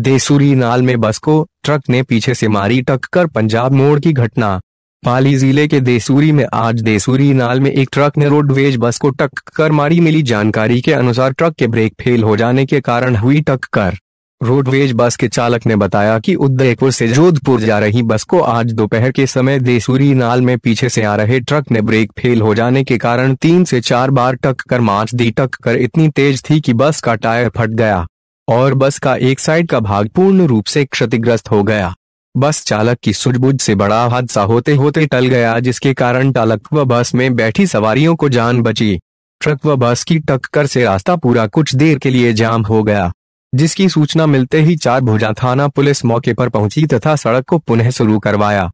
देसूरी नाल में बस को ट्रक ने पीछे से मारी टक्कर पंजाब मोड़ की घटना पाली जिले के देसूरी में आज देसूरी नाल में एक ट्रक ने रोडवेज बस को टक्कर मारी मिली जानकारी के अनुसार ट्रक के ब्रेक फेल हो जाने के कारण हुई टक्कर रोडवेज बस के चालक ने बताया कि उदयपुर से जोधपुर जा रही बस को आज दोपहर के समय देसूरी नाल में पीछे से आ रहे ट्रक ने ब्रेक फेल हो जाने के कारण तीन से चार बार टक्कर मार दी टक्कर इतनी तेज थी कि बस का टायर फट गया और बस का एक साइड का भाग पूर्ण रूप से क्षतिग्रस्त हो गया बस चालक की सूझबूझ से बड़ा हादसा होते होते टल गया जिसके कारण चालक व बस में बैठी सवारियों को जान बची ट्रक व बस की टक्कर से रास्ता पूरा कुछ देर के लिए जाम हो गया जिसकी सूचना मिलते ही चार भुजा थाना पुलिस मौके पर पहुंची तथा सड़क को पुनः शुरू करवाया